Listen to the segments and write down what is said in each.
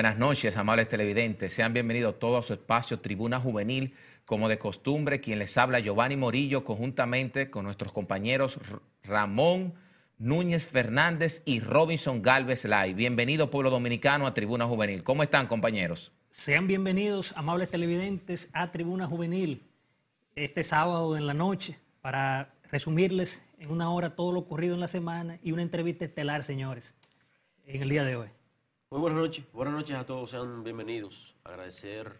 Buenas noches, amables televidentes. Sean bienvenidos todos a su espacio Tribuna Juvenil. Como de costumbre, quien les habla Giovanni Morillo, conjuntamente con nuestros compañeros Ramón Núñez Fernández y Robinson Galvez Lai. Bienvenido, pueblo dominicano, a Tribuna Juvenil. ¿Cómo están, compañeros? Sean bienvenidos, amables televidentes, a Tribuna Juvenil este sábado en la noche para resumirles en una hora todo lo ocurrido en la semana y una entrevista estelar, señores, en el día de hoy. Muy buenas noches, buenas noches a todos, sean bienvenidos. Agradecer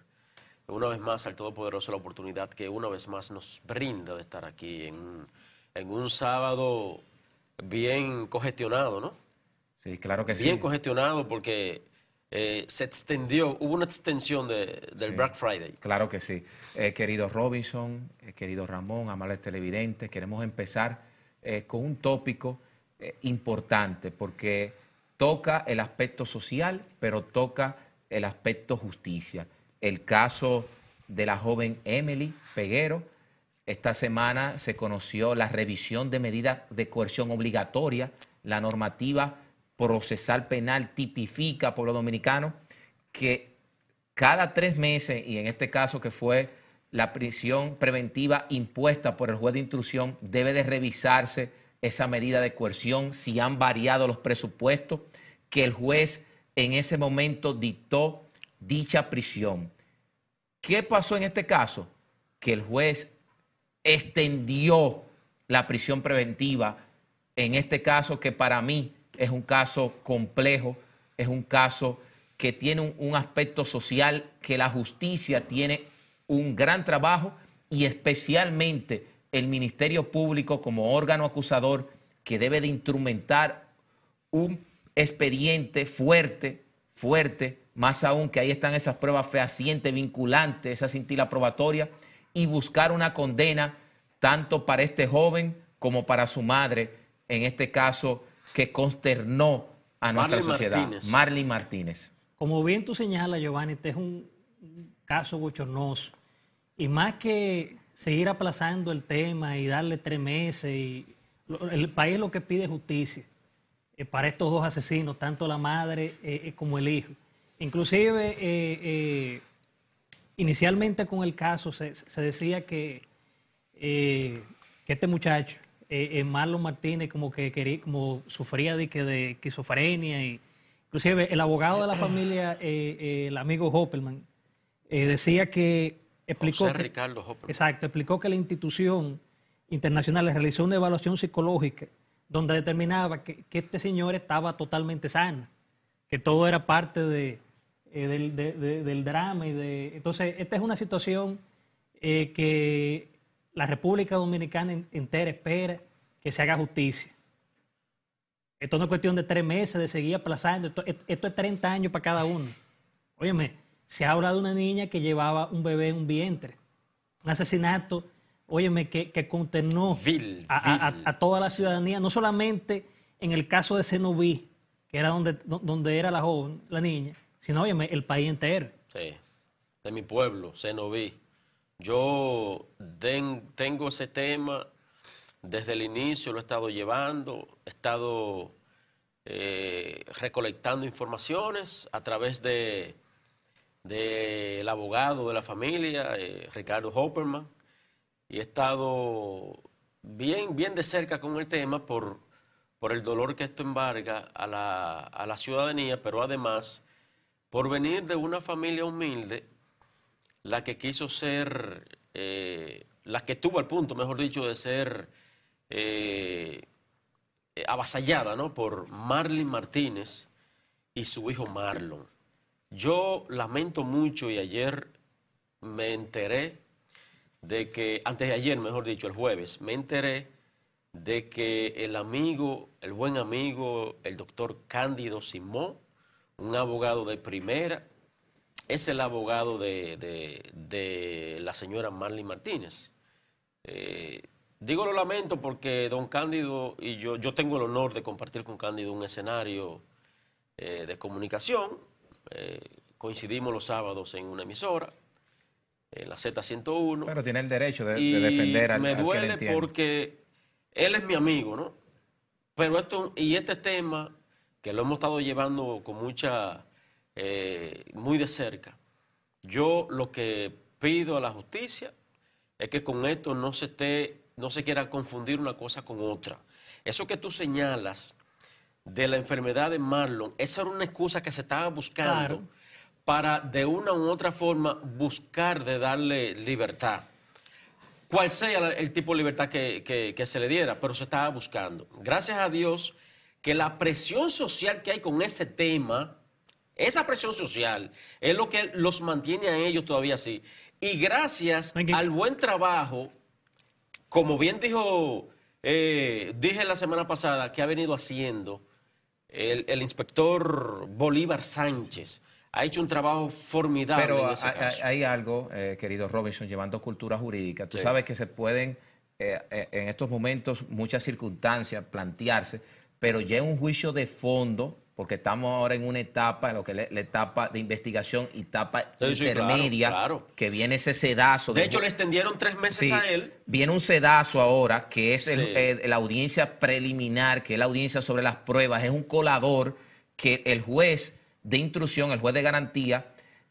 una vez más al Todopoderoso la oportunidad que una vez más nos brinda de estar aquí en un, sábado bien congestionado, ¿no? Sí, claro que sí. Bien congestionado porque eh, se extendió, hubo una extensión del Black Friday. Claro que sí. Eh, querido Robinson, eh, querido Ramón, amables televidentes, queremos empezar con un tópico importante porque toca el aspecto social, pero toca el aspecto justicia. El caso de la joven Emily Peguero, esta semana se conoció la revisión de medidas de coerción obligatoria, la normativa procesal penal tipifica, pueblo dominicano, que cada tres meses, y en este caso que fue la prisión preventiva impuesta por el juez de instrucción, debe de revisarse esa medida de coerción, si han variado los presupuestos, que el juez en ese momento dictó dicha prisión. ¿Qué pasó en este caso? Que el juez extendió la prisión preventiva, en este caso que para mí es un caso complejo, es un caso que tiene un, aspecto social, que la justicia tiene un gran trabajo y especialmente el Ministerio Público como órgano acusador que debe de instrumentar un expediente fuerte, fuerte, más aún que ahí están esas pruebas fehacientes, vinculantes, esa cintila probatoria, y buscar una condena tanto para este joven como para su madre, en este caso que consternó a nuestra sociedad, Marlene Martínez. Como bien tú señalas, Giovanni, este es un caso bochornoso. Y más que seguir aplazando el tema y darle tres meses, y el país lo que pide justicia. Eh, para estos dos asesinos, tanto la madre eh, eh, como el hijo. Inclusive, inicialmente con el caso se, decía que, este muchacho, Marlon Martínez, como que quería, como sufría de, que de esquizofrenia. Y, inclusive el abogado de la familia, el amigo Hoppelman, decía que explicó Ricardo Exacto, explicó que la institución internacional le realizó una evaluación psicológica donde determinaba que, este señor estaba totalmente sano, que todo era parte de, eh, del, drama. y de Entonces, esta es una situación eh, que la República Dominicana entera espera que se haga justicia. Esto no es cuestión de tres meses, de seguir aplazando. Esto, esto, es 30 años para cada uno. Óyeme, se habla de una niña que llevaba un bebé en un vientre. Un asesinato óyeme, que, que contenó a, toda la ciudadanía, no solamente en el caso de Senoví, que era donde, donde era la joven, la niña, sino, óyeme, el país entero. Sí, de mi pueblo, Senoví. Yo tengo ese tema desde el inicio, lo he estado llevando, he estado eh, recolectando informaciones a través de del abogado de la familia, eh, Ricardo Hopperman, y he estado bien, bien de cerca con el tema por, por el dolor que esto embarga a la, ciudadanía, pero además por venir de una familia humilde, la que quiso ser, eh, la que tuvo al punto, mejor dicho, de ser eh, avasallada ¿no? por Marlin Martínez y su hijo Marlon. Yo lamento mucho y ayer me enteré de que, antes de ayer, mejor dicho, el jueves, me enteré de que el amigo, el buen amigo, el doctor Cándido Simón, un abogado de primera, es el abogado de, la señora Marley Martínez. Eh, digo lo lamento porque don Cándido y yo, yo tengo el honor de compartir con Cándido un escenario eh, de comunicación. Eh, coincidimos los sábados en una emisora en eh, la Z101. Pero tiene el derecho de, de defender al Me duele porque él es mi amigo, ¿no? Pero esto, y este tema que lo hemos estado llevando con mucha, eh, muy de cerca, yo lo que pido a la justicia es que con esto no se esté, no se quiera confundir una cosa con otra. Eso que tú señalas de la enfermedad de Marlon, esa era una excusa que se estaba buscando para de una u otra forma buscar de darle libertad. Cual sea el tipo de libertad que, se le diera, pero se estaba buscando. Gracias a Dios que la presión social que hay con ese tema, esa presión social, es lo que los mantiene a ellos todavía así. Y gracias al buen trabajo, como bien dijo, eh, dije la semana pasada, que ha venido haciendo el inspector Bolívar Sánchez, ha hecho un trabajo formidable. Pero hay, algo, eh, querido Robinson, llevando cultura jurídica. Tú sabes que se pueden, eh, eh, en estos momentos, muchas circunstancias plantearse, pero ya un juicio de fondo, porque estamos ahora en una etapa, en lo que es la etapa de investigación y etapa intermedia, que viene ese sedazo. De, hecho, le extendieron tres meses a él. Viene un sedazo ahora, que es la audiencia preliminar, que es la audiencia sobre las pruebas, es un colador que el juez de intrusión, el juez de garantía,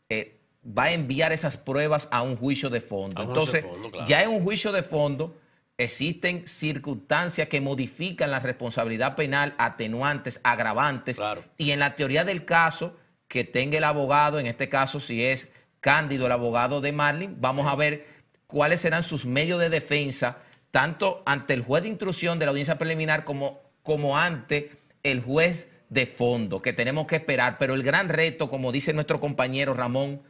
eh, va a enviar esas pruebas a un juicio de fondo. Entonces, ya en un juicio de fondo existen circunstancias que modifican la responsabilidad penal, atenuantes, agravantes, y en la teoría del caso que tenga el abogado, en este caso si es Cándido el abogado de Marlin, vamos a ver cuáles serán sus medios de defensa, tanto ante el juez de intrusión de la audiencia preliminar como, como ante el juez de fondo que tenemos que esperar, pero el gran reto, como dice nuestro compañero Ramón,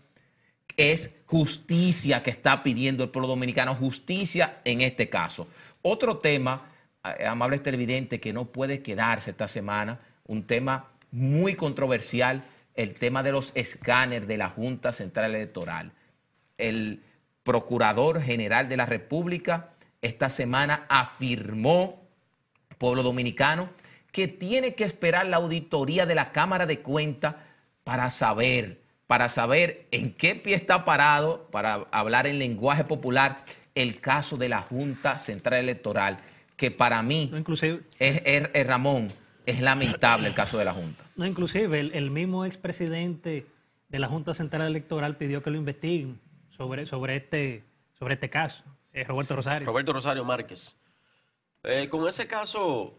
es justicia que está pidiendo el pueblo dominicano, justicia en este caso. Otro tema, eh, amables televidentes, que no puede quedarse esta semana, un tema muy controversial, el tema de los escáneres de la Junta Central Electoral. El Procurador General de la República esta semana afirmó, pueblo dominicano, que tiene que esperar la auditoría de la Cámara de Cuentas para saber, para saber en qué pie está parado, para hablar en lenguaje popular, el caso de la Junta Central Electoral, que para mí, no, es, Ramón, es lamentable el caso de la Junta. No, inclusive el, mismo expresidente de la Junta Central Electoral pidió que lo investiguen sobre, sobre, este, sobre este caso, eh, Roberto Rosario. Roberto Rosario Márquez. Eh, con ese caso,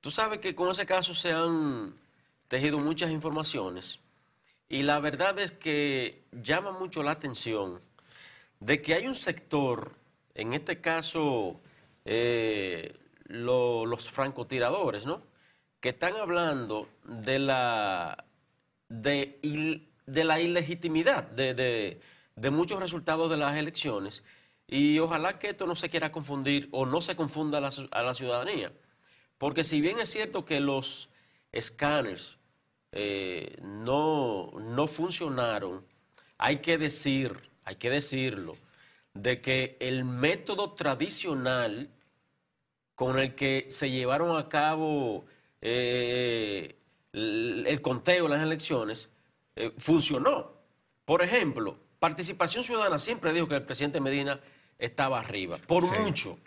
Tú sabes que con ese caso se han tejido muchas informaciones y la verdad es que llama mucho la atención de que hay un sector, en este caso eh, los francotiradores, ¿no? Que están hablando de la, de, la ilegitimidad de, muchos resultados de las elecciones y ojalá que esto no se quiera confundir o no se confunda a la ciudadanía. Porque si bien es cierto que los escáneres eh, no, funcionaron, hay que decir, hay que decirlo, de que el método tradicional con el que se llevaron a cabo eh, el, conteo de las elecciones eh, funcionó. Por ejemplo, Participación Ciudadana siempre dijo que el presidente Medina estaba arriba, por mucho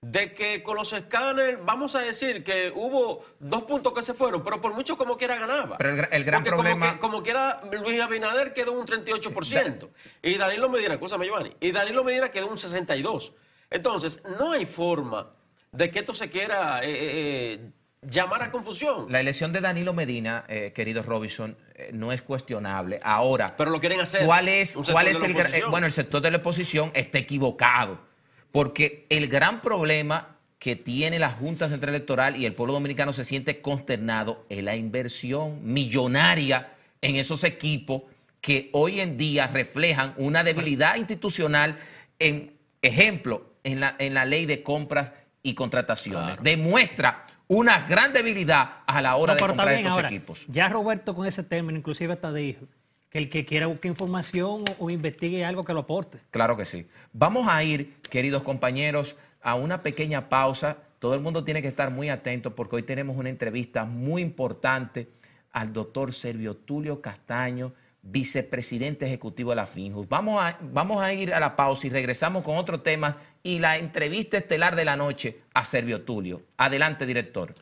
de que con los escáneres, vamos a decir que hubo dos puntos que se fueron, pero por mucho como quiera ganaba. Pero el, gran problema... Como, quiera, Luis Abinader quedó un 38%. Y Danilo Medina, escúchame Giovanni, y Danilo Medina quedó un 62%. Entonces, no hay forma de que esto se quiera eh, eh, eh, llamar a confusión. La elección de Danilo Medina, querido Robinson, no es cuestionable. Ahora, pero lo quieren hacer. ¿Cuál es, el bueno el sector de la oposición está equivocado? porque el gran problema que tiene la Junta Central Electoral y el pueblo dominicano se siente consternado es la inversión millonaria en esos equipos que hoy en día reflejan una debilidad institucional en ejemplo en la, en la ley de compras y contrataciones. Demuestra una gran debilidad a la hora de comprar estos equipos. Ya Roberto con ese término inclusive hasta dijo que el que quiera busque información o, investigue algo que lo aporte. Claro que sí. Vamos a ir, queridos compañeros, a una pequeña pausa. Todo el mundo tiene que estar muy atento porque hoy tenemos una entrevista muy importante al doctor Servio Tulio Castaño, vicepresidente ejecutivo de la FINJUS. Vamos a, vamos a ir a la pausa y regresamos con otro tema y la entrevista estelar de la noche a Servio Tulio. Adelante, director.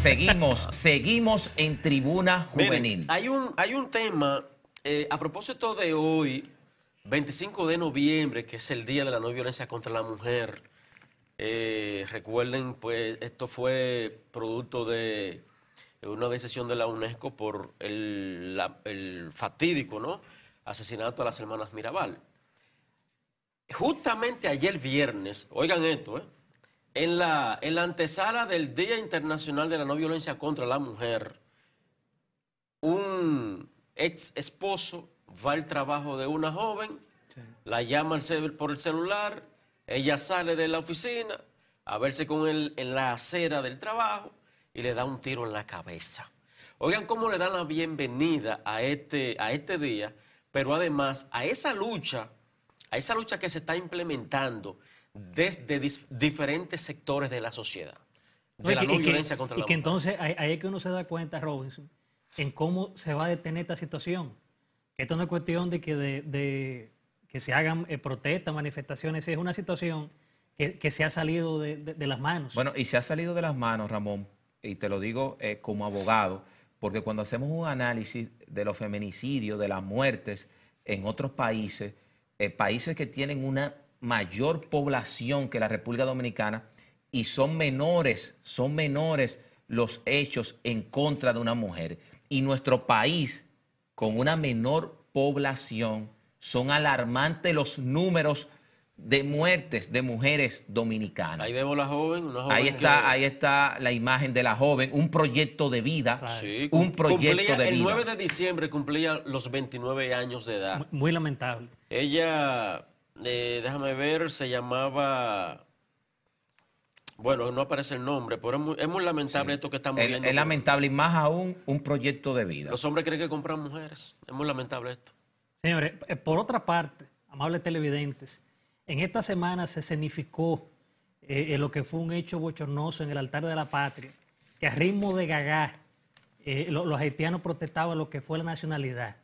Seguimos, seguimos en tribuna juvenil. hay, un, hay un tema eh, a propósito de hoy, 25 de noviembre, que es el Día de la No Violencia contra la Mujer. Eh, recuerden, pues esto fue producto de una decisión de la UNESCO por el, fatídico ¿no? asesinato a las hermanas Mirabal. Justamente ayer viernes, oigan esto, ¿eh? En la, antesala del Día Internacional de la No Violencia contra la Mujer, un ex esposo va al trabajo de una joven, la llama por el celular, ella sale de la oficina a verse con él en la acera del trabajo y le da un tiro en la cabeza. Oigan cómo le dan la bienvenida a este, a este día, pero además a esa lucha, a esa lucha que se está implementando desde diferentes sectores de la sociedad. De la violencia contra la Y que entonces ahí es que uno se da cuenta, Robinson, en cómo se va a detener esta situación. esto no es cuestión de que, de, que se hagan eh, protestas, manifestaciones, es una situación que, se ha salido de, las manos. Bueno, y se ha salido de las manos, Ramón, y te lo digo eh, como abogado, porque cuando hacemos un análisis de los feminicidios, de las muertes en otros países, eh, países que tienen una mayor población que la República Dominicana y son menores, son menores los hechos en contra de una mujer. Y nuestro país, con una menor población, son alarmantes los números de muertes de mujeres dominicanas. Ahí vemos la joven, una joven ahí está, ahí está la imagen de la joven, un proyecto de vida, un proyecto de vida. El 9 de diciembre cumplía los 29 años de edad. muy lamentable. Ella eh, déjame ver, se llamaba... Bueno, no aparece el nombre, pero es muy, lamentable esto que estamos viendo. Es lamentable y más aún un proyecto de vida. Los hombres creen que compran mujeres. Es muy lamentable esto. Señores, eh, por otra parte, amables televidentes, en esta semana se escenificó eh, lo que fue un hecho bochornoso en el altar de la patria, que a ritmo de gagá los haitianos protestaban lo que fue la nacionalidad.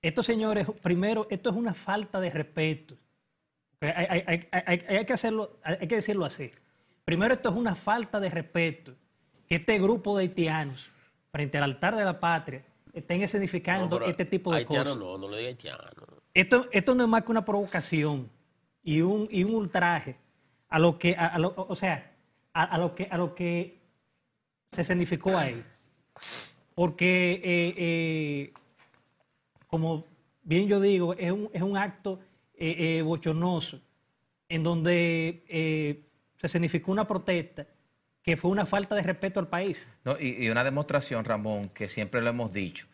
Esto, señores, primero, esto es una falta de respeto. Hay, que hacerlo, hay que decirlo así. Primero, esto es una falta de respeto que este grupo de haitianos, frente al altar de la patria, estén escenificando este tipo de cosas. Esto, esto no es más que una provocación y un, ultraje a lo que, o sea, a, lo que, a lo que se escenificó ahí. Porque, eh, eh, como bien yo digo, es es un acto eh, eh en donde eh, se significó una protesta que fue una falta de respeto al país. y, una demostración, Ramón, que siempre lo hemos dicho.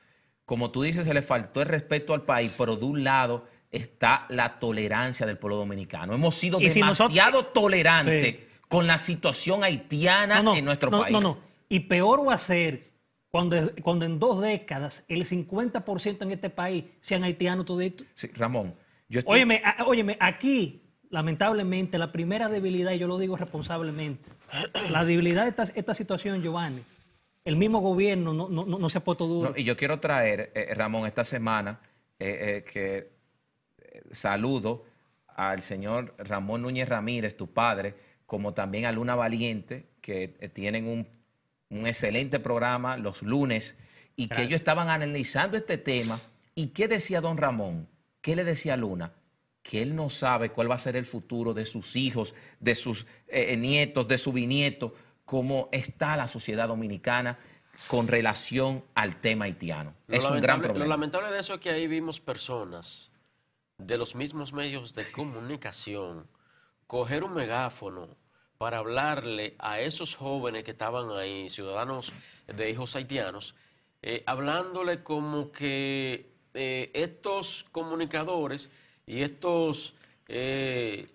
Como tú dices, se le faltó el respeto al país, pero de un lado está la tolerancia del pueblo dominicano. Hemos sido demasiado tolerantes con la situación haitiana en nuestro país. No, no, y peor va a ser cuando, en dos décadas el 50% en este país sean haitianos Ramón, óyeme, aquí, lamentablemente, la primera debilidad, y yo lo digo responsablemente, la debilidad de esta, situación, Giovanni, el mismo gobierno no, se ha puesto duro. y yo quiero traer, eh, eh, Ramón, esta semana eh, que saludo al señor Ramón Núñez Ramírez, tu padre, como también a Luna Valiente, que tienen un, excelente programa los lunes, y que ellos estaban analizando este tema. ¿Y qué decía don Ramón? ¿Qué le decía Luna? Que él no sabe cuál va a ser el futuro de sus hijos, de sus eh, eh, nietos, de su bisnieto, cómo está la sociedad dominicana con relación al tema haitiano. es un gran problema. Lo lamentable de eso es que ahí vimos personas de los mismos medios de comunicación coger un megáfono para hablarle a esos jóvenes que estaban ahí, ciudadanos de hijos haitianos, eh, hablándole como que eh, estos comunicadores y estos eh,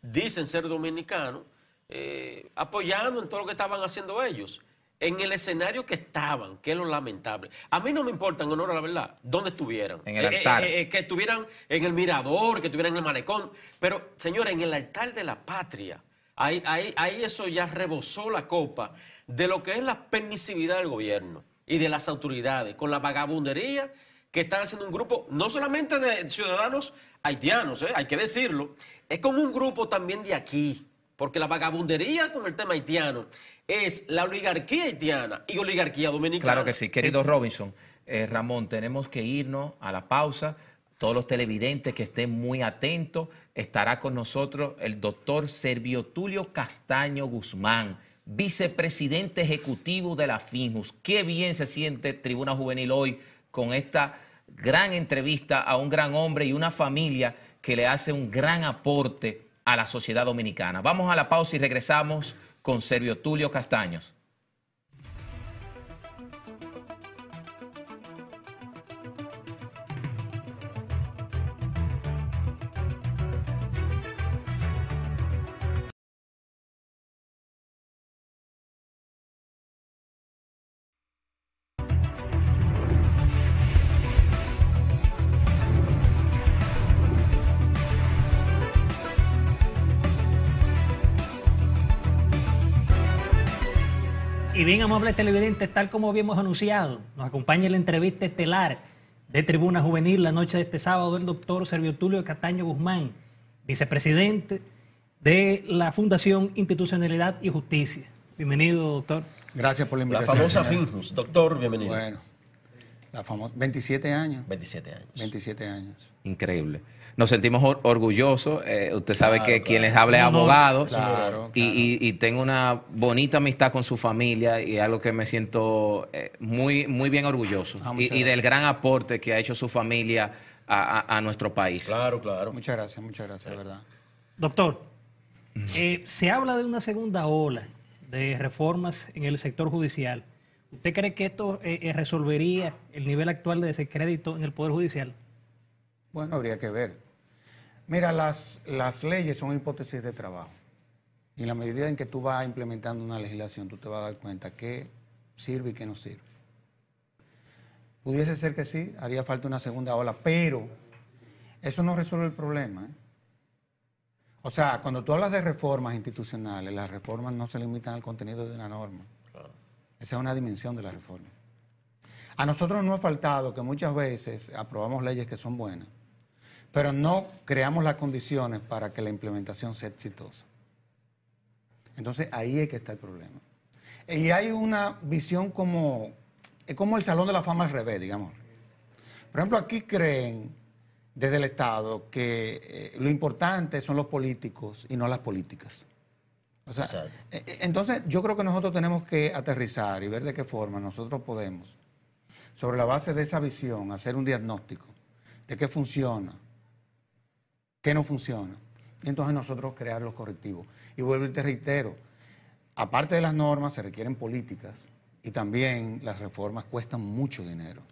dicen ser dominicanos, eh, apoyando en todo lo que estaban haciendo ellos, en el escenario que estaban, que es lo lamentable. A mí no me importa, en honor a la verdad, dónde estuvieran. que estuvieran en el mirador, que estuvieran en el malecón. Pero, señores, en el altar de la patria, ahí, ahí, ahí eso ya rebosó la copa de lo que es la permisividad del gobierno y de las autoridades, con la vagabundería que están haciendo un grupo no solamente de ciudadanos haitianos, ¿eh? hay que decirlo, es como un grupo también de aquí, porque la vagabundería con el tema haitiano es la oligarquía haitiana y oligarquía dominicana. Claro que sí, querido Robinson, eh, Ramón, tenemos que irnos a la pausa. Todos los televidentes que estén muy atentos, estará con nosotros el doctor Servio Tulio Castaño Guzmán vicepresidente ejecutivo de la FINJUS. Qué bien se siente Tribuna Juvenil hoy con esta gran entrevista a un gran hombre y una familia que le hace un gran aporte a la sociedad dominicana. Vamos a la pausa y regresamos con Servio Tulio Castaños. bien, amables televidentes, tal como habíamos anunciado, nos acompaña la entrevista estelar de Tribuna Juvenil la noche de este sábado el doctor Servio Tulio Castaño Guzmán, vicepresidente de la Fundación Institucionalidad y Justicia. Bienvenido, doctor. Gracias por la invitación. La famosa Finjus, doctor, bienvenido. Bueno, la famosa, 27 años. 27 años. 27 años. Increíble nos sentimos orgullosos. Eh, usted sabe que quien les habla es abogado. y, y, tengo una bonita amistad con su familia y algo que me siento eh, muy, muy bien orgulloso. Ah, y, del gran aporte que ha hecho su familia a, nuestro país. Claro, claro. Muchas gracias, muchas gracias, verdad. Doctor, eh, se habla de una segunda ola de reformas en el sector judicial. ¿Usted cree que esto resolvería el nivel actual de crédito en el Poder Judicial? Bueno, habría que ver. Mira, las, las leyes son hipótesis de trabajo. Y en la medida en que tú vas implementando una legislación, tú te vas a dar cuenta qué sirve y qué no sirve. Pudiese ser que sí, haría falta una segunda ola, pero eso no resuelve el problema. ¿eh? O sea, cuando tú hablas de reformas institucionales, las reformas no se limitan al contenido de una norma. Esa es una dimensión de la reforma. A nosotros nos ha faltado que muchas veces aprobamos leyes que son buenas, pero no creamos las condiciones para que la implementación sea exitosa. Entonces ahí es que está el problema. Y hay una visión como, es como el Salón de la Fama al revés, digamos. Por ejemplo, aquí creen desde el Estado que eh, lo importante son los políticos y no las políticas. O sea, e, e, entonces yo creo que nosotros tenemos que aterrizar y ver de qué forma nosotros podemos, sobre la base de esa visión, hacer un diagnóstico de qué funciona, que no funciona. Y entonces nosotros crear los correctivos. Y vuelvo y te reitero, aparte de las normas se requieren políticas y también las reformas cuestan mucho dinero.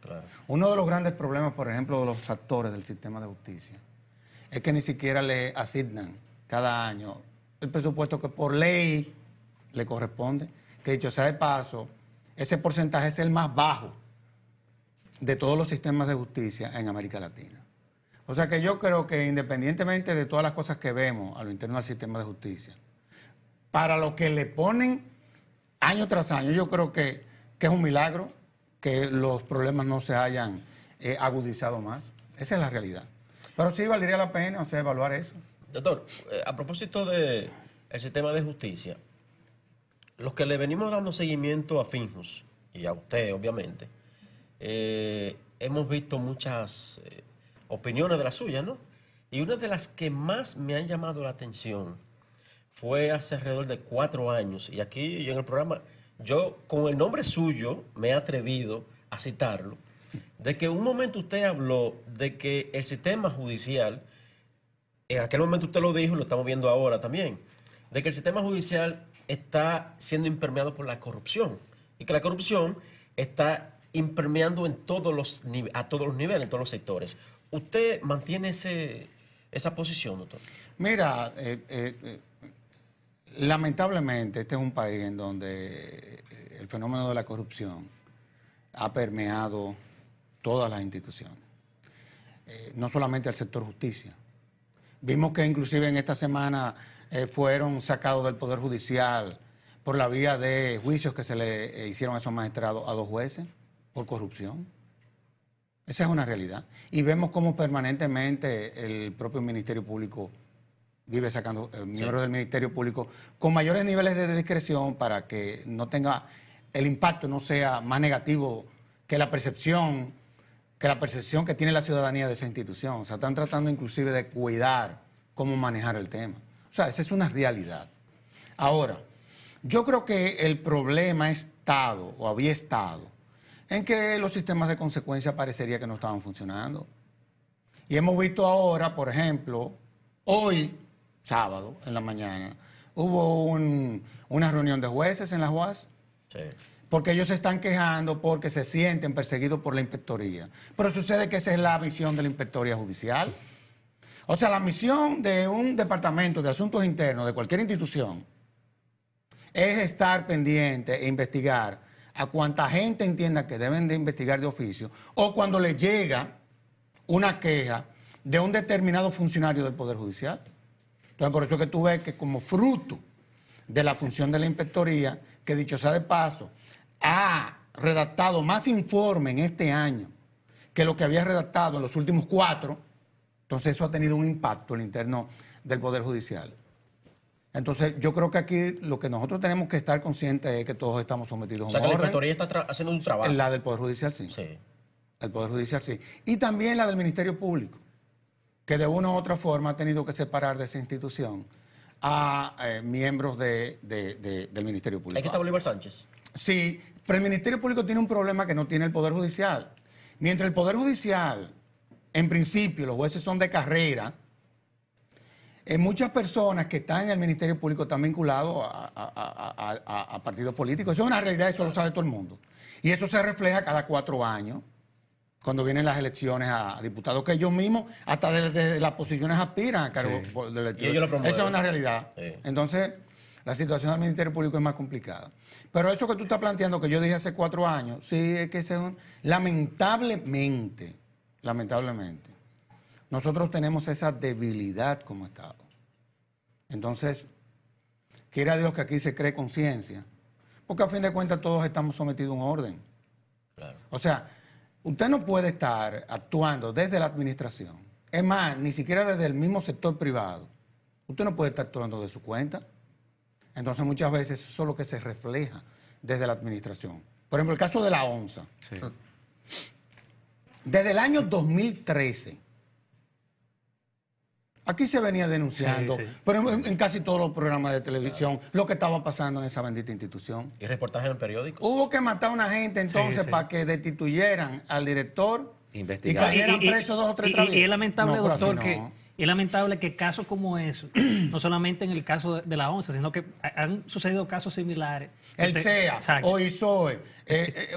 Uno de los grandes problemas, por ejemplo, de los actores del sistema de justicia es que ni siquiera le asignan cada año el presupuesto que por ley le corresponde, que dicho sea de paso, ese porcentaje es el más bajo de todos los sistemas de justicia en América Latina. O sea que yo creo que independientemente de todas las cosas que vemos a lo interno del sistema de justicia, para lo que le ponen año tras año, yo creo que, es un milagro que los problemas no se hayan eh, agudizado más. Esa es la realidad. Pero sí valdría la pena, evaluar eso. Doctor, eh, a propósito del sistema de justicia, los que le venimos dando seguimiento a Finjus y a usted, obviamente, eh, hemos visto muchas opiniones de las suyas, ¿no? Y una de las que más me han llamado la atención fue hace alrededor de cuatro años, y aquí yo en el programa, yo con el nombre suyo me he atrevido a citarlo, de que un momento usted habló de que el sistema judicial, en aquel momento usted lo dijo, lo estamos viendo ahora también, de que el sistema judicial está siendo impermeado por la corrupción y que la corrupción está impermeando en todos los a todos los niveles, en todos los sectores. ¿Usted mantiene esa posición, doctor? Mira, eh, eh, lamentablemente este es un país en donde eh, el fenómeno de la corrupción ha permeado todas las instituciones, no solamente al sector justicia. Vimos que inclusive en esta semana fueron sacados del Poder Judicial por la vía de juicios que se le hicieron a esos magistrados a dos jueces por corrupción. Esa es una realidad. Y vemos cómo permanentemente el propio Ministerio Público vive sacando eh, miembros del Ministerio Público con mayores niveles de discreción para que no tenga el impacto no sea más negativo que la percepción que la percepción que tiene la ciudadanía de esa institución. O sea, están tratando inclusive de cuidar cómo manejar el tema. O sea, esa es una realidad. Ahora, yo creo que el problema ha estado o había estado en que los sistemas de consecuencia parecería que no estaban funcionando. Y hemos visto ahora, por ejemplo, hoy, sábado, en la mañana, hubo una reunión de jueces en la UAS. Sí. Porque ellos se están quejando porque se sienten perseguidos por la inspectoría. Pero sucede que esa es la misión de la inspectoría judicial. O sea, la misión de un departamento de asuntos internos, de cualquier institución, es estar pendiente e investigar a cuanta gente entienda que deben de investigar de oficio, o cuando le llega una queja de un determinado funcionario del Poder Judicial. Entonces, por eso que tú ves que como fruto de la función de la inspectoría, que dicho sea de paso, ha redactado más informe en este año que lo que había redactado en los últimos cuatro, entonces eso ha tenido un impacto el interno del Poder Judicial. Entonces, yo creo que aquí lo que nosotros tenemos que estar conscientes es que todos estamos sometidos a un O sea, que la está haciendo un trabajo. La del Poder Judicial, sí. Sí. El Poder Judicial, sí. Y también la del Ministerio Público, que de una u otra forma ha tenido que separar de esa institución a eh, miembros del Ministerio Público. Aquí está Bolívar Sánchez. Sí, pero el Ministerio Público tiene un problema que no tiene el Poder Judicial. Mientras el Poder Judicial, en principio, los jueces son de carrera, muchas personas que están en el Ministerio Público están vinculados a, partidos políticos. Eso es una realidad, eso lo sabe todo el mundo. Y eso se refleja cada cuatro años, cuando vienen las elecciones a, diputados, que ellos mismos, hasta desde las posiciones, aspiran a cargo de Esa es una realidad. Entonces, la situación del Ministerio Público es más complicada. Pero eso que tú estás planteando, que yo dije hace cuatro años, sí, es que Lamentablemente, lamentablemente, nosotros tenemos esa debilidad como Estado. Entonces, quiera Dios que aquí se cree conciencia, porque a fin de cuentas todos estamos sometidos a un orden. O sea, usted no puede estar actuando desde la administración, es más, ni siquiera desde el mismo sector privado. Usted no puede estar actuando de su cuenta. Entonces, muchas veces eso es lo que se refleja desde la administración. Por ejemplo, el caso de la ONSA. Sí. Desde el año 2013 Aquí se venía denunciando, pero en, casi todos los programas de televisión, lo que estaba pasando en esa bendita institución. Y reportajes en periódico. Hubo que matar a una gente entonces para que destituyeran al director Investigar. y cayeran presos dos o tres y, y, es lamentable, doctor, que es lamentable que casos como eso, no solamente en el caso de, la ONSA, sino que han sucedido casos similares. El CEA o ISOE,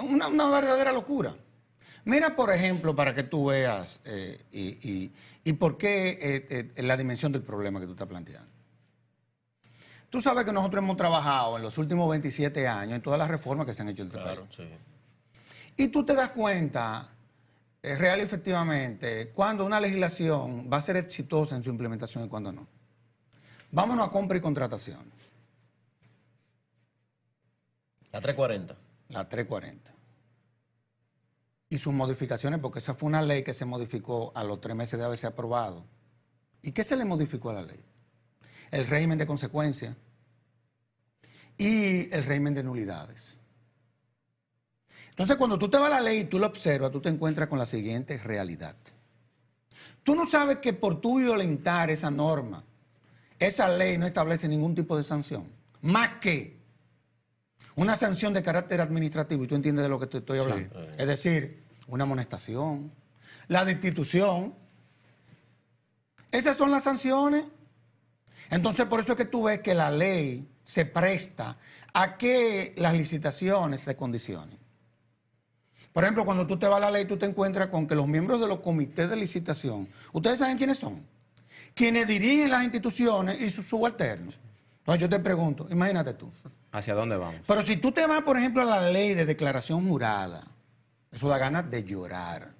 una, verdadera locura. Mira, por ejemplo, para que tú veas eh, y ¿Y por qué eh, eh, la dimensión del problema que tú estás planteando? Tú sabes que nosotros hemos trabajado en los últimos 27 años en todas las reformas que se han hecho en este claro, Sí. Y tú te das cuenta, eh, real y efectivamente, cuando una legislación va a ser exitosa en su implementación y cuándo no. Vámonos a compra y contratación. La 340. La 340 y sus modificaciones, porque esa fue una ley que se modificó a los tres meses de haberse aprobado. ¿Y qué se le modificó a la ley? El régimen de consecuencia y el régimen de nulidades. Entonces, cuando tú te vas a la ley y tú la observas, tú te encuentras con la siguiente realidad. Tú no sabes que por tú violentar esa norma, esa ley no establece ningún tipo de sanción, más que una sanción de carácter administrativo, y tú entiendes de lo que te estoy hablando. Es decir, una amonestación, la destitución. Esas son las sanciones. Entonces, por eso es que tú ves que la ley se presta a que las licitaciones se condicionen. Por ejemplo, cuando tú te vas a la ley, tú te encuentras con que los miembros de los comités de licitación, ustedes saben quiénes son, quienes dirigen las instituciones y sus subalternos. Entonces yo te pregunto, imagínate tú. ¿Hacia dónde vamos? Pero si tú te vas, por ejemplo, a la ley de declaración jurada, eso da ganas de llorar.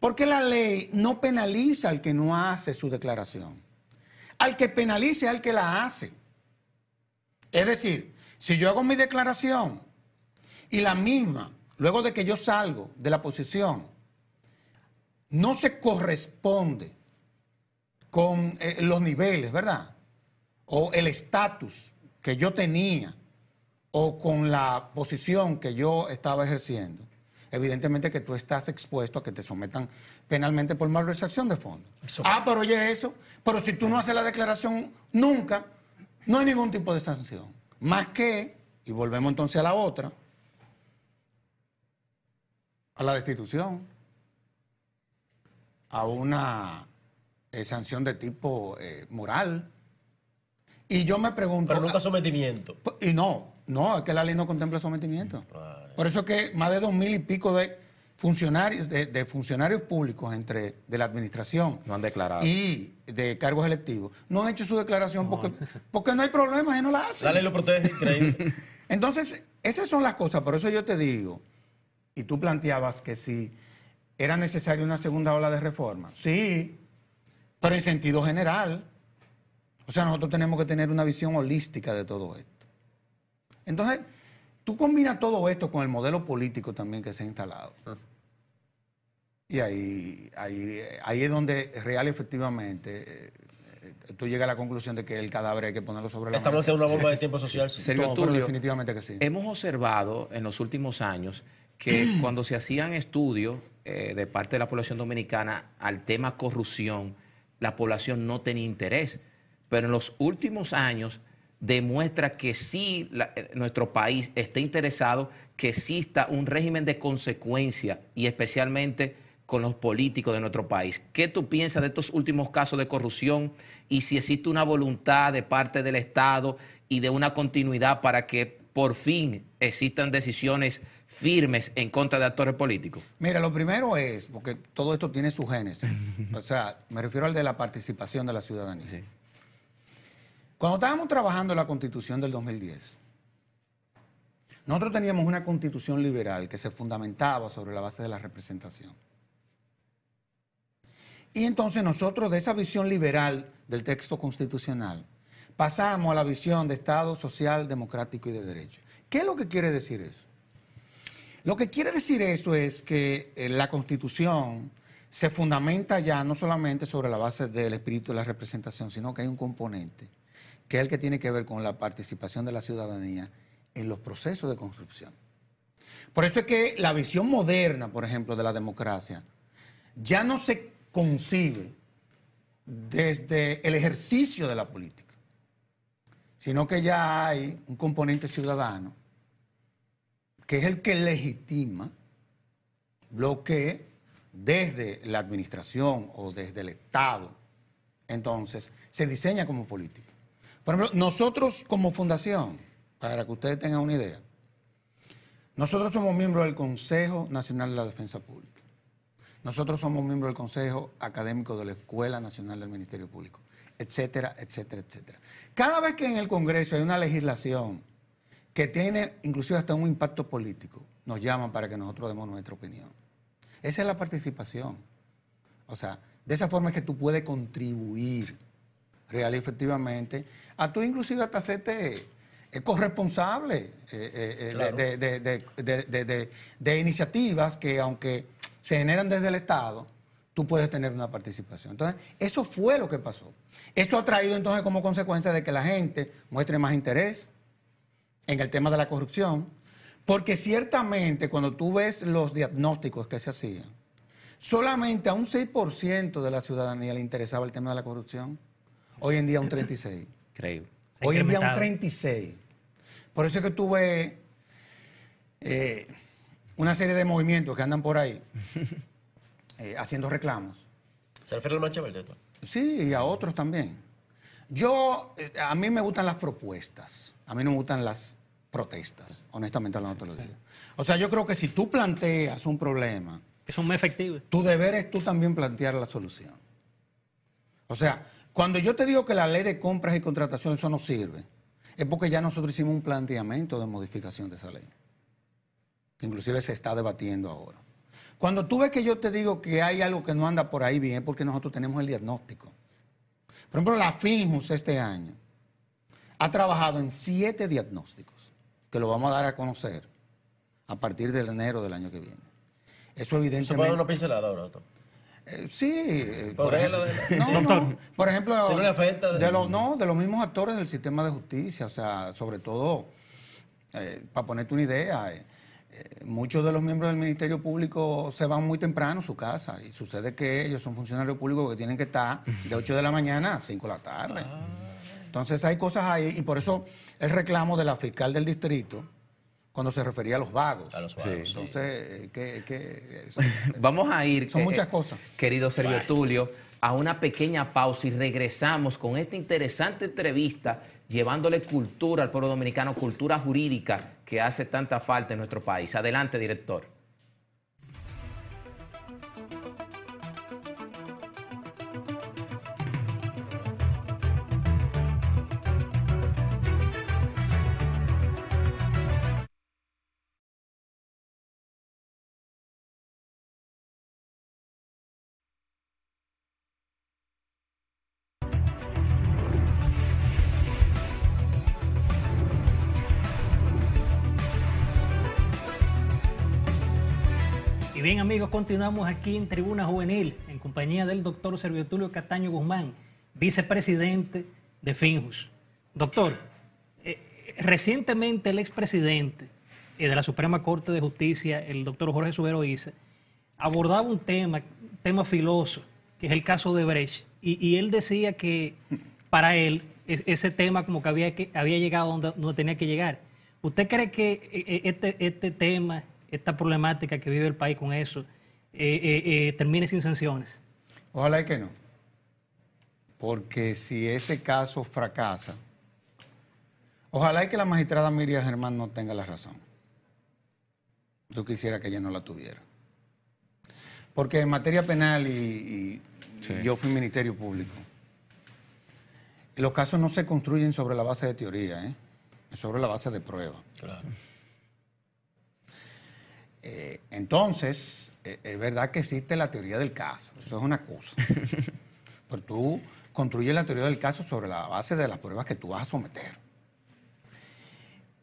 Porque la ley no penaliza al que no hace su declaración. Al que penaliza al que la hace. Es decir, si yo hago mi declaración y la misma, luego de que yo salgo de la posición, no se corresponde con eh, los niveles, ¿verdad? O el estatus que yo tenía o con la posición que yo estaba ejerciendo, evidentemente que tú estás expuesto a que te sometan penalmente por malversación de fondos. Ah, pero oye eso, pero si tú no haces la declaración nunca, no hay ningún tipo de sanción. Más que, y volvemos entonces a la otra, a la destitución, a una eh, sanción de tipo eh, moral. Y yo me pregunto... Pero nunca ah, sometimiento. Y no, no, es que la ley no contempla sometimiento. Por eso es que más de dos mil y pico de funcionarios, de, funcionarios públicos entre de la administración no y de cargos electivos no han hecho su declaración porque, porque no hay problema y no la hacen. La ley lo protege, increíble. Entonces, esas son las cosas, por eso yo te digo, y tú planteabas que si era necesaria una segunda ola de reforma. Sí, pero en sentido general. O sea, nosotros tenemos que tener una visión holística de todo esto. Entonces, tú combinas todo esto con el modelo político también que se ha instalado. Ah. Y ahí, ahí, es donde real efectivamente eh, eh, tú llegas a la conclusión de que el cadáver hay que ponerlo sobre la Estamos mesa. una bomba de tiempo social. Sí. Sergio definitivamente que sí. Hemos observado en los últimos años que cuando se hacían estudios eh, de parte de la población dominicana al tema corrupción, la población no tenía interés. Pero en los últimos años demuestra que sí eh, nuestro país está interesado que exista un régimen de consecuencia y especialmente con los políticos de nuestro país. ¿Qué tú piensas de estos últimos casos de corrupción y si existe una voluntad de parte del Estado y de una continuidad para que por fin existan decisiones firmes en contra de actores políticos? Mira, lo primero es, porque todo esto tiene su génesis, o sea, me refiero al de la participación de la ciudadanía. Cuando estábamos trabajando en la constitución del 2010, nosotros teníamos una constitución liberal que se fundamentaba sobre la base de la representación. Y entonces nosotros de esa visión liberal del texto constitucional pasamos a la visión de Estado social, democrático y de derecho. ¿Qué es lo que quiere decir eso? Lo que quiere decir eso es que eh, la constitución se fundamenta ya no solamente sobre la base del espíritu de la representación, sino que hay un componente que es el que tiene que ver con la participación de la ciudadanía en los procesos de construcción. Por eso es que la visión moderna, por ejemplo, de la democracia, ya no se concibe desde el ejercicio de la política, sino que ya hay un componente ciudadano que es el que legitima lo que desde la administración o desde el Estado, entonces, se diseña como política. Por ejemplo, nosotros como fundación, para que ustedes tengan una idea, nosotros somos miembros del Consejo Nacional de la Defensa Pública. Nosotros somos miembros del Consejo Académico de la Escuela Nacional del Ministerio Público, etcétera, etcétera, etcétera. Cada vez que en el Congreso hay una legislación que tiene inclusive hasta un impacto político, nos llaman para que nosotros demos nuestra opinión. Esa es la participación. O sea, de esa forma es que tú puedes contribuir real y efectivamente a ah, tú inclusive hasta hacerte corresponsable de iniciativas que aunque se generan desde el Estado, tú puedes tener una participación. Entonces, eso fue lo que pasó. Eso ha traído entonces como consecuencia de que la gente muestre más interés en el tema de la corrupción, porque ciertamente cuando tú ves los diagnósticos que se hacían, solamente a un 6% de la ciudadanía le interesaba el tema de la corrupción, hoy en día un 36%. Increíble. Hoy en día un 36. Por eso es que tuve eh, una serie de movimientos que andan por ahí eh, haciendo reclamos. ¿Se refiere al Sí, y a otros también. Yo, eh, a mí me gustan las propuestas. A mí no me gustan las protestas, honestamente hablando te lo digo. O sea, yo creo que si tú planteas un problema... Es un efectivo. Tu deber es tú también plantear la solución. O sea, cuando yo te digo que la ley de compras y contratación eso no sirve, es porque ya nosotros hicimos un planteamiento de modificación de esa ley, que inclusive se está debatiendo ahora. Cuando tú ves que yo te digo que hay algo que no anda por ahí bien, es porque nosotros tenemos el diagnóstico. Por ejemplo, la FINJUS este año ha trabajado en siete diagnósticos, que lo vamos a dar a conocer a partir del enero del año que viene. Eso evidentemente... puede una pincelada ahora, doctor. Eh, sí. Eh, por, ejemplo, de... no, de... los, mismos actores del sistema de justicia, o sea, sobre todo, eh, para ponerte una idea, muchos de los miembros del Ministerio Público se van muy temprano a su casa y sucede que ellos son funcionarios públicos que tienen que estar de 8 de la mañana a 5 de la tarde. Ah. Entonces hay cosas ahí y por eso el reclamo de la fiscal del distrito cuando se refería a los vagos. A los vagos. Entonces, ¿qué, eh, qué vamos a ir. Son eh, muchas cosas. Eh, querido Sergio Tulio, a una pequeña pausa y regresamos con esta interesante entrevista llevándole cultura al pueblo dominicano, cultura jurídica que hace tanta falta en nuestro país. Adelante, director. continuamos aquí en Tribuna Juvenil, en compañía del doctor Servio Tulio Cataño Guzmán, vicepresidente de Finjus. Doctor, eh, recientemente el expresidente eh, de la Suprema Corte de Justicia, el doctor Jorge Subero Isa, abordaba un tema, un tema filoso, que es el caso de Brecht, y, él decía que para él ese tema como que había, llegado donde, tenía que llegar. ¿Usted cree que eh, este, este tema, esta problemática que vive el país con eso, eh, eh, eh, termine sin sanciones? Ojalá que no. Porque si ese caso fracasa, ojalá que la magistrada Miriam Germán no tenga la razón. Yo quisiera que ella no la tuviera. Porque en materia penal y, yo fui Ministerio Público, los casos no se construyen sobre la base de teoría, ¿eh? sobre la base de prueba. Claro. Eh, entonces, eh, es verdad que existe la teoría del caso, eso es una cosa. Pero tú construyes la teoría del caso sobre la base de las pruebas que tú vas a someter.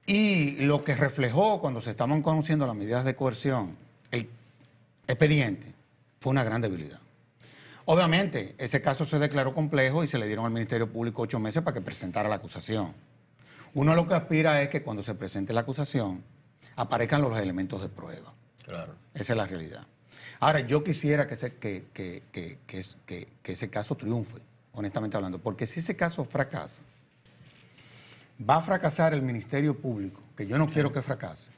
Y lo que reflejó cuando se estaban conociendo las medidas de coerción, el expediente, fue una gran debilidad. Obviamente, ese caso se declaró complejo y se le dieron al Ministerio Público ocho meses para que presentara la acusación. Uno lo que aspira es que cuando se presente la acusación, aparezcan los elementos de prueba. Claro. Esa es la realidad. Ahora, yo quisiera que ese, que, que, ese caso triunfe, honestamente hablando, porque si ese caso fracasa, va a fracasar el Ministerio Público, que yo no quiero que fracase,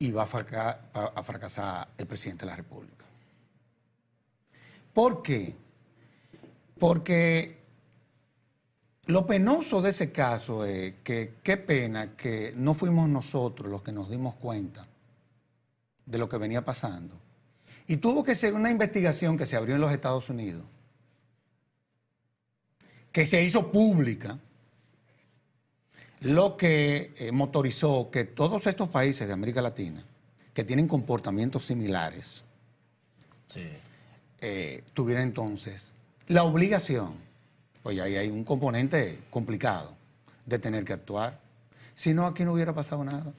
y va a, a, fracasar el presidente de la República. ¿Por qué? Porque lo penoso de ese caso es que qué pena que no fuimos nosotros los que nos dimos cuenta de lo que venía pasando. Y tuvo que ser una investigación que se abrió en los Estados Unidos, que se hizo pública, lo que eh, motorizó que todos estos países de América Latina, que tienen comportamientos similares, eh, tuvieran entonces la obligación Oye, pues ahí hay un componente complicado de tener que actuar. Si no, aquí no hubiera pasado nada.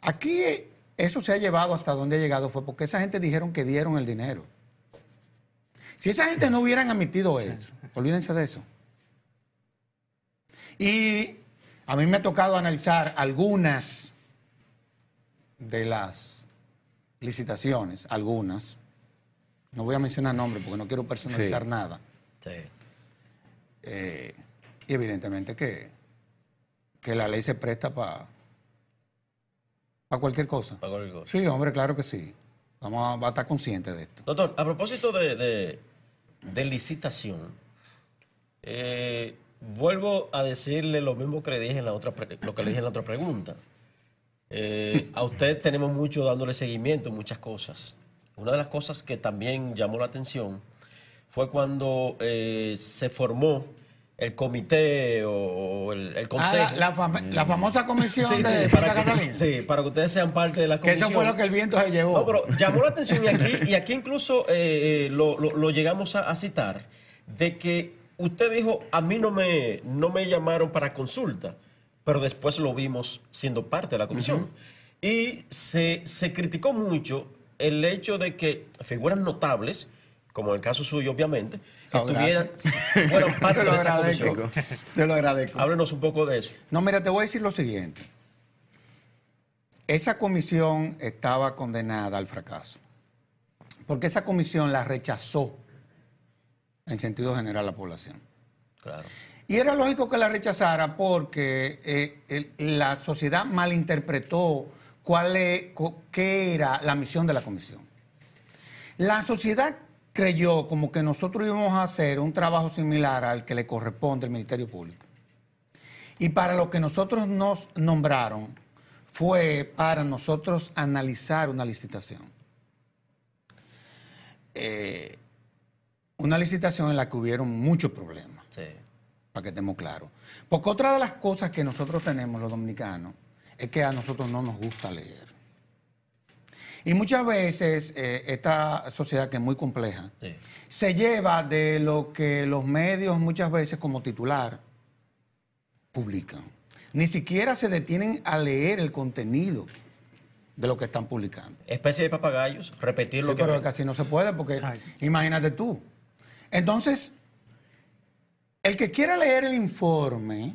Aquí eh, eso se ha llevado hasta donde ha llegado fue porque esa gente dijeron que dieron el dinero. Si esa gente no hubieran admitido eso, olvídense de eso. Y a mí me ha tocado analizar algunas de las licitaciones, algunas. No voy a mencionar nombres porque no quiero personalizar nada. Sí. Eh, y evidentemente que, que la ley se presta para cualquier cosa. Para cualquier cosa. Sí, hombre, claro que sí. Vamos a, estar conscientes de esto. Doctor, a propósito de, licitación, eh, vuelvo a decirle lo mismo que le dije en la otra, lo que le dije en la otra pregunta. Eh, a usted tenemos mucho dándole seguimiento, muchas cosas. Una de las cosas que también llamó la atención fue cuando eh, se formó el comité o el, ah, consejo. la, famosa comisión de para Sí, para que ustedes sean parte de la comisión. Que eso fue lo que el viento se llevó. No, pero llamó la atención y aquí, y aquí incluso eh, eh, lo, llegamos a, citar, de que usted dijo, a mí no me, no me llamaron para consulta, pero después lo vimos siendo parte de la comisión. Y se, se criticó mucho el hecho de que figuras notables como en el caso suyo, obviamente, Bueno, oh, parte de Te lo agradezco. Háblenos un poco de eso. No, mira, te voy a decir lo siguiente. Esa comisión estaba condenada al fracaso, porque esa comisión la rechazó en sentido general la población. Claro. Y era lógico que la rechazara porque eh, la sociedad malinterpretó cuál qué era la misión de la comisión. La sociedad creyó como que nosotros íbamos a hacer un trabajo similar al que le corresponde al Ministerio Público. Y para lo que nosotros nos nombraron fue para nosotros analizar una licitación. Eh, una licitación en la que hubieron muchos problemas. Sí. Para que estemos claros. Porque otra de las cosas que nosotros tenemos los dominicanos es que a nosotros no nos gusta leer. Y muchas veces eh, esta sociedad que es muy compleja se lleva de lo que los medios muchas veces como titular publican. Ni siquiera se detienen a leer el contenido de lo que están publicando. Especie de papagayos, repetir lo Pero casi no se puede porque imagínate tú. Entonces, el que quiera leer el informe,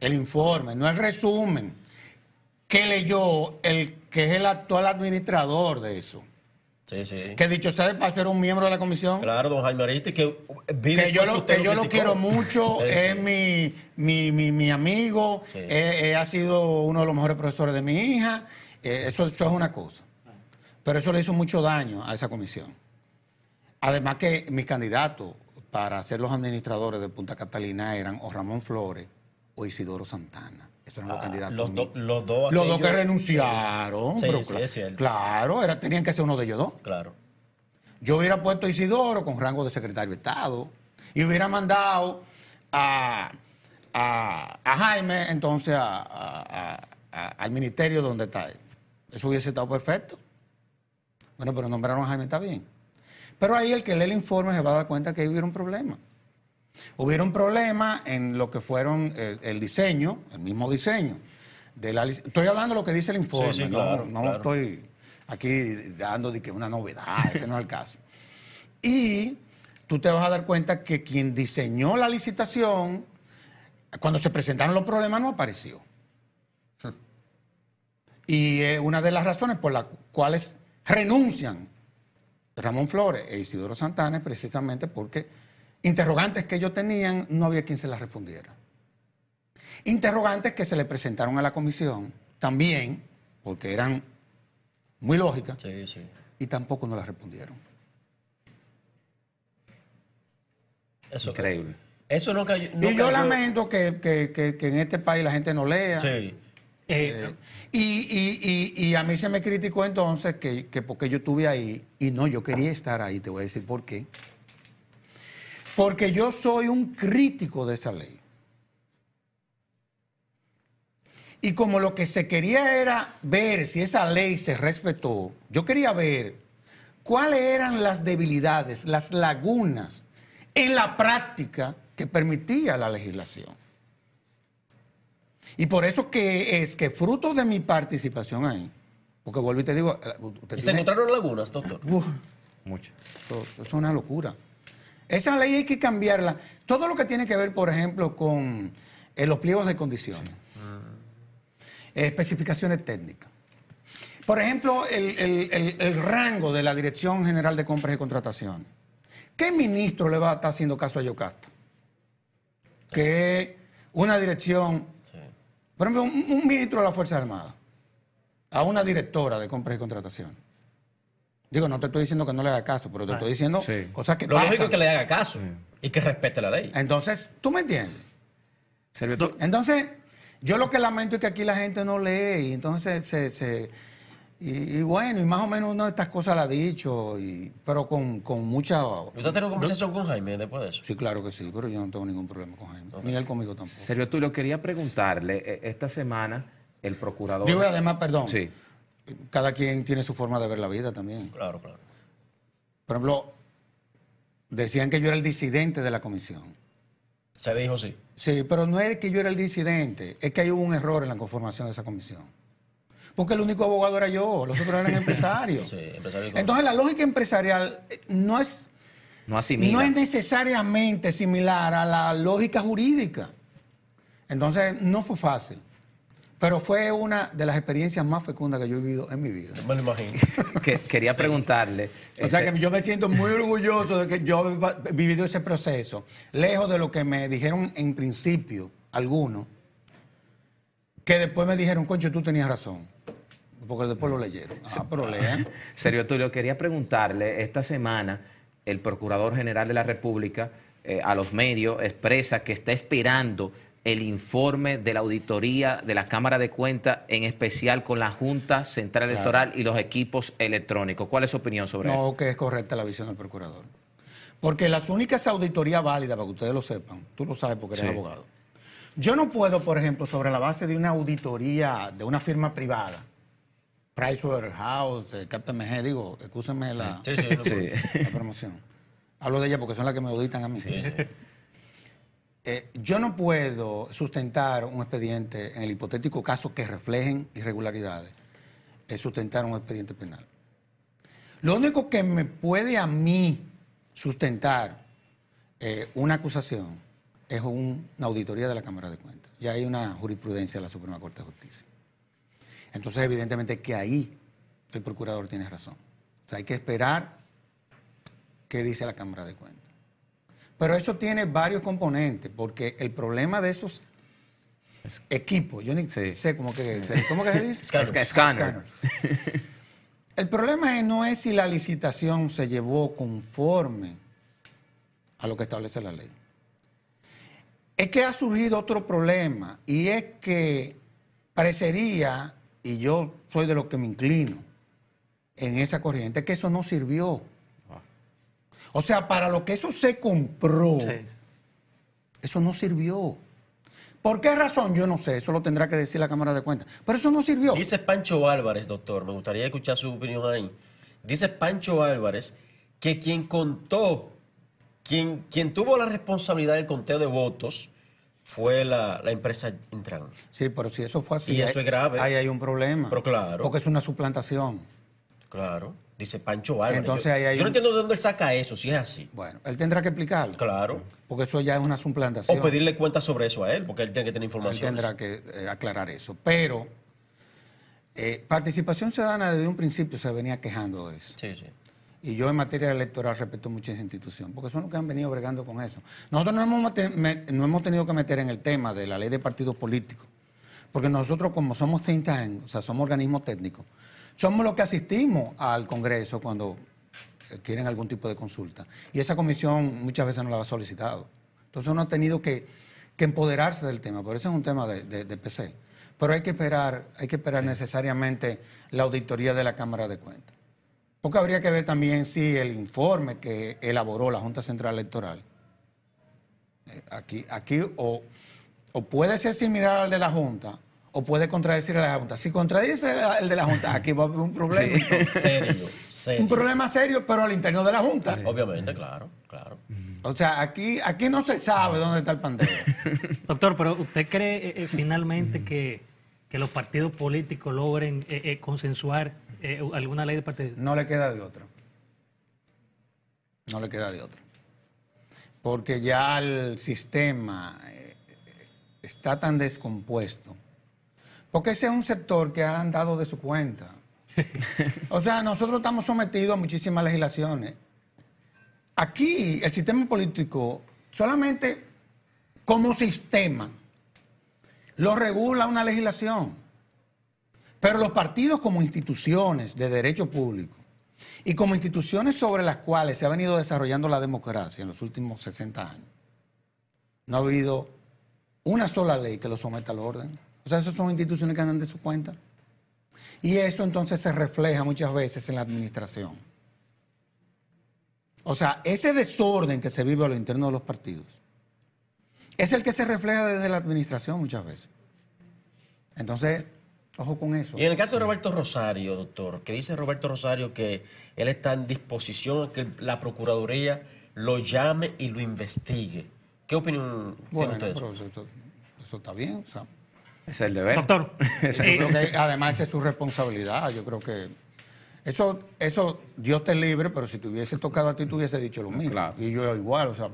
el informe, no el resumen, que leyó el que es el actual administrador de eso. Sí, sí. Que dicho sea de paso, era un miembro de la comisión. Claro, don Jaime Ariste, que vive que yo lo, que yo lo quiero mucho, es Mi, amigo, eh, eh, ha sido uno de los mejores profesores de mi hija. Eh, eso, eso es una cosa. Pero eso le hizo mucho daño a esa comisión. Además que mis candidatos para ser los administradores de Punta Catalina eran o Ramón Flores o Isidoro Santana. Eso ah, los Los, dos. que renunciaron. claro, tenían que ser uno de ellos dos. Claro. Yo hubiera puesto a Isidoro con rango de secretario de Estado y hubiera mandado a, Jaime entonces al ministerio donde está él. Eso hubiese estado perfecto. Bueno, pero nombraron a Jaime, está bien. Pero ahí el que lee el informe se va a dar cuenta que ahí hubiera un problema. Hubieron problemas en lo que fueron el, diseño, el mismo diseño. De la, estoy hablando de lo que dice el informe, no, estoy aquí dando de que es una novedad, ese no es el caso. Y tú te vas a dar cuenta que quien diseñó la licitación, cuando se presentaron los problemas, no apareció. Y una de las razones por las cuales renuncian Ramón Flores e Isidoro Santana es precisamente porque Interrogantes que ellos tenían, no había quien se las respondiera. Interrogantes que se le presentaron a la comisión, también, porque eran muy lógicas, y tampoco no las respondieron. Eso, Increíble. Eso no cayó, y yo lamento que, en este país la gente no lea. Sí. Eh, y, a mí se me criticó entonces que, que porque yo estuve ahí y no, yo quería estar ahí, te voy a decir por qué. Porque yo soy un crítico de esa ley. Y como lo que se quería era ver si esa ley se respetó, yo quería ver cuáles eran las debilidades, las lagunas en la práctica que permitía la legislación. Y por eso que es que fruto de mi participación ahí, porque vuelvo y te digo... Eh, ¿Y se encontraron lagunas, doctor? Muchas. Es una locura. Esa ley hay que cambiarla. Todo lo que tiene que ver, por ejemplo, con eh, los pliegos de condiciones, eh, especificaciones técnicas. Por ejemplo, el, rango de la Dirección General de Compras y contratación ¿Qué ministro le va a estar haciendo caso a Yocasta? Que una dirección, por ejemplo, un, ministro de la Fuerza Armada a una directora de Compras y contratación Digo, no te estoy diciendo que no le haga caso, pero te ah, estoy diciendo cosas que Lo lógico es que le haga caso y que respete la ley. Entonces, ¿tú me entiendes? Entonces, yo lo que lamento es que aquí la gente no lee y entonces se... y, bueno, y más o menos una de estas cosas la ha dicho, pero con, con mucha... ¿Usted tiene una conversación con Jaime después de eso? Sí, claro que sí, pero yo no tengo ningún problema con Jaime, ni él conmigo tampoco. Sergio lo quería preguntarle, e, esta semana el procurador... Digo, además, perdón, sí cada quien tiene su forma de ver la vida también. Claro, claro. Por ejemplo, decían que yo era el disidente de la comisión. Se dijo sí. Sí, pero no es que yo era el disidente, es que hay un error en la conformación de esa comisión. Porque el único abogado era yo, los otros eran empresarios. Entonces la lógica empresarial eh, no es, no es necesariamente similar a la lógica jurídica. Entonces no fue fácil. Pero fue una de las experiencias más fecundas que yo he vivido en mi vida. Me lo imagino. quería preguntarle. O sea que yo me siento muy orgulloso de que yo he vivido ese proceso. Lejos de lo que me dijeron en principio algunos, que después me dijeron, concho, tú tenías razón. Porque después lo leyeron. Ah, pero Serio Tulio, quería preguntarle, esta semana el Procurador General de la República eh, a los medios expresa que está esperando el informe de la auditoría de la Cámara de Cuentas, en especial con la Junta Central Electoral y los equipos electrónicos. ¿Cuál es su opinión sobre eso? No, que es correcta la visión del procurador. Porque las únicas auditorías válidas, para que ustedes lo sepan, tú lo sabes porque eres abogado. Yo no puedo, por ejemplo, sobre la base de una auditoría de una firma privada, Pricewaterhouse, KPMG, eh, digo, excúsenme la, la, promoción. Hablo de ella porque son las que me auditan a mí. Eh, yo no puedo sustentar un expediente en el hipotético caso que reflejen irregularidades, sustentar un expediente penal. Lo único que me puede a mí sustentar eh, una acusación es una auditoría de la Cámara de Cuentas. Ya hay una jurisprudencia de la Suprema Corte de Justicia. Entonces, evidentemente que ahí el procurador tiene razón. O sea, hay que esperar qué dice la Cámara de Cuentas. Pero eso tiene varios componentes, porque el problema de esos equipos, yo ni sé cómo que, ¿cómo que se dice. Scanner. El problema no es si la licitación se llevó conforme a lo que establece la ley. Es que ha surgido otro problema y es que parecería, y yo soy de los que me inclino en esa corriente, que eso no sirvió. O sea, para lo que eso se compró, eso no sirvió. ¿Por qué razón? Yo no sé, eso lo tendrá que decir la Cámara de Cuentas. Pero eso no sirvió. Dice Pancho Álvarez, doctor, me gustaría escuchar su opinión ahí. Dice Pancho Álvarez que quien contó, quien, quien tuvo la responsabilidad del conteo de votos fue la, empresa Intran. Sí, pero si eso fue así. Ahí hay un problema. Pero claro. Porque es una suplantación. Claro dice Pancho Álvarez. yo, no entiendo de dónde él saca eso, si es así. Bueno, él tendrá que explicarlo. Claro. Porque eso ya es una suplantación. O pedirle cuenta sobre eso a él, porque él tiene que tener información. Él tendrá que eh, aclarar eso. Pero eh, Participación Ciudadana desde un principio se venía quejando de eso. Sí, sí. Y yo en materia electoral respeto mucho esa institución, porque son los que han venido bregando con eso. Nosotros no hemos, tenido que meter en el tema de la ley de partidos políticos, porque nosotros como somos think o sea, somos organismos técnicos, somos los que asistimos al Congreso cuando eh, quieren algún tipo de consulta. Y esa comisión muchas veces no la ha solicitado. Entonces uno ha tenido que, empoderarse del tema, por eso es un tema de, PC. Pero hay que esperar, hay que esperar necesariamente la auditoría de la Cámara de Cuentas. Porque habría que ver también si el informe que elaboró la Junta Central Electoral, eh, aquí, o, o puede ser similar al de la Junta, o puede contradecir a la Junta. Si contradice el de la Junta, aquí va a haber un problema. serio, Un problema serio, pero al interior de la Junta. Obviamente, claro, claro. O sea, aquí, aquí no se sabe dónde está el pandero. Doctor, pero ¿usted cree eh, eh, finalmente que, los partidos políticos logren eh, consensuar alguna ley de partido? No le queda de otra. No le queda de otra. Porque ya el sistema está tan descompuesto porque ese es un sector que han dado de su cuenta. o sea, nosotros estamos sometidos a muchísimas legislaciones. Aquí el sistema político solamente como sistema lo regula una legislación. Pero los partidos como instituciones de derecho público y como instituciones sobre las cuales se ha venido desarrollando la democracia en los últimos 60 años, no ha habido una sola ley que lo someta al orden. O sea, esas son instituciones que andan de su cuenta. Y eso entonces se refleja muchas veces en la administración. O sea, ese desorden que se vive a lo interno de los partidos es el que se refleja desde la administración muchas veces. Entonces, ojo con eso. Y en el caso de Roberto Rosario, doctor, que dice Roberto Rosario que él está en disposición a que la Procuraduría lo llame y lo investigue. ¿Qué opinión tiene usted? Eso? Eso, eso, está bien. O sea, es el deber. Doctor. Eh, eh, además, es su responsabilidad. Yo creo que eso, eso Dios te libre, pero si te hubiese tocado a ti, tú hubiese dicho lo mismo. Y yo igual, o sea.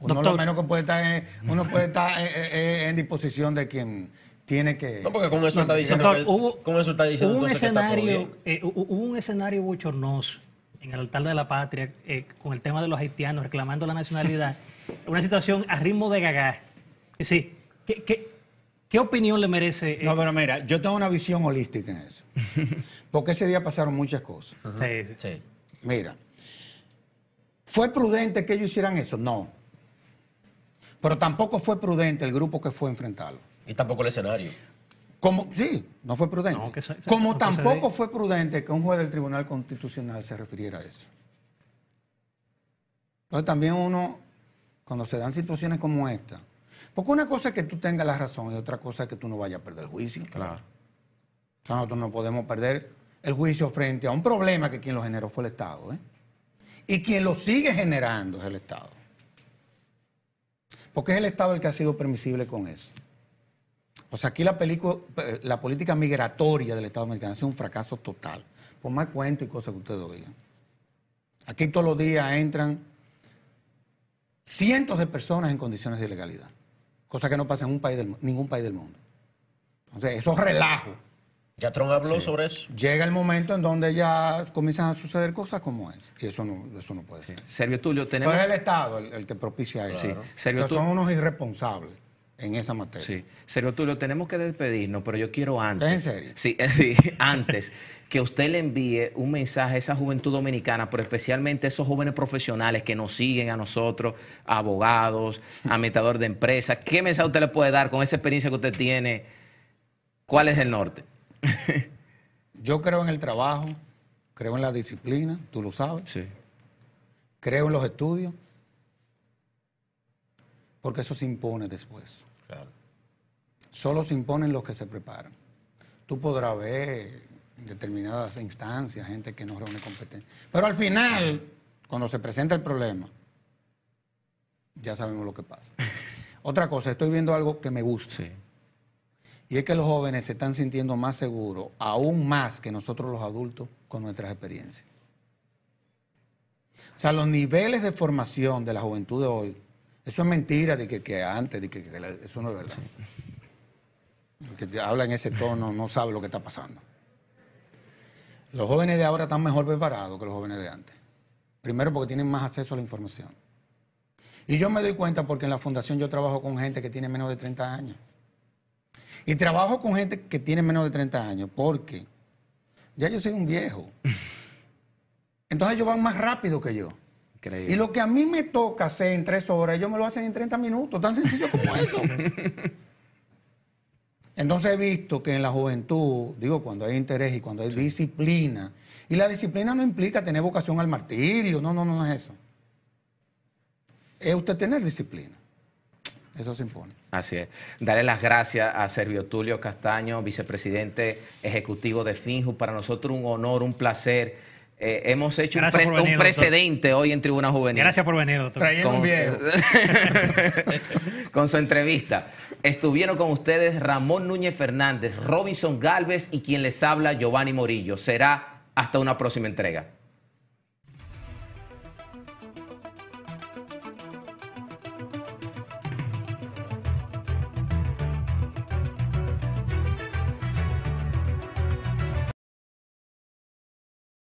Uno lo menos que puede estar, en, uno puede estar en, disposición de quien tiene que... No, porque con eso está diciendo... Doctor, hubo, eso está diciendo un escenario, eh, hubo un escenario bochornoso en el altar de la patria con el tema de los haitianos reclamando la nacionalidad. una situación a ritmo de gagar. Sí, que, que ¿Qué opinión le merece? Eh? No, pero mira, yo tengo una visión holística en eso. Porque ese día pasaron muchas cosas. Sí, sí. Mira, ¿fue prudente que ellos hicieran eso? No. Pero tampoco fue prudente el grupo que fue a enfrentarlo. Y tampoco el escenario. Como, sí, no fue prudente. Como tampoco fue prudente que un juez del Tribunal Constitucional se refiriera a eso. Entonces también uno, cuando se dan situaciones como esta, porque una cosa es que tú tengas la razón y otra cosa es que tú no vayas a perder el juicio. Claro. nosotros no podemos perder el juicio frente a un problema que quien lo generó fue el Estado. ¿eh? Y quien lo sigue generando es el Estado. Porque es el Estado el que ha sido permisible con eso. O sea, aquí la, la política migratoria del Estado americano ha sido un fracaso total. Por más cuento y cosas que ustedes oigan. Aquí todos los días entran cientos de personas en condiciones de ilegalidad cosa que no pasa en un país del, ningún país del mundo. Entonces, eso es relajo. Ya Trump habló sobre eso. Llega el momento en donde ya comienzan a suceder cosas como es Y eso no, eso no puede ser. Sergio Tulio, tenemos. Pero es el Estado el, que propicia eso. Son unos irresponsables en esa materia. Sí. Sergio Tulio, tenemos que despedirnos, pero yo quiero antes. en serio? Sí, sí antes. que usted le envíe un mensaje a esa juventud dominicana, pero especialmente a esos jóvenes profesionales que nos siguen a nosotros, abogados, administrador de empresas. ¿Qué mensaje usted le puede dar con esa experiencia que usted tiene? ¿Cuál es el norte? yo creo en el trabajo, creo en la disciplina, tú lo sabes. Sí. Creo en los estudios, porque eso se impone después. Solo se imponen los que se preparan. Tú podrás ver en determinadas instancias gente que no reúne competencia. Pero al final, cuando se presenta el problema, ya sabemos lo que pasa. Otra cosa, estoy viendo algo que me gusta. Y es que los jóvenes se están sintiendo más seguros, aún más que nosotros los adultos, con nuestras experiencias. O sea, los niveles de formación de la juventud de hoy eso es mentira de que, antes, de que, eso no es verdad. El que habla en ese tono no sabe lo que está pasando. Los jóvenes de ahora están mejor preparados que los jóvenes de antes. Primero porque tienen más acceso a la información. Y yo me doy cuenta porque en la fundación yo trabajo con gente que tiene menos de 30 años. Y trabajo con gente que tiene menos de 30 años porque ya yo soy un viejo. Entonces ellos van más rápido que yo. Y lo que a mí me toca hacer en tres horas, ellos me lo hacen en 30 minutos, tan sencillo como eso. Entonces he visto que en la juventud, digo, cuando hay interés y cuando hay disciplina, y la disciplina no implica tener vocación al martirio, no, no, no, es eso. Es usted tener disciplina. Eso se impone. Así es. Darle las gracias a Servio Tulio Castaño, vicepresidente ejecutivo de Finju. Para nosotros un honor, un placer eh, hemos hecho un, precedente hoy en Tribuna Juvenil. Gracias por venir, doctor. Con, con su entrevista. Estuvieron con ustedes Ramón Núñez Fernández, Robinson Galvez y quien les habla, Giovanni Morillo. Será hasta una próxima entrega.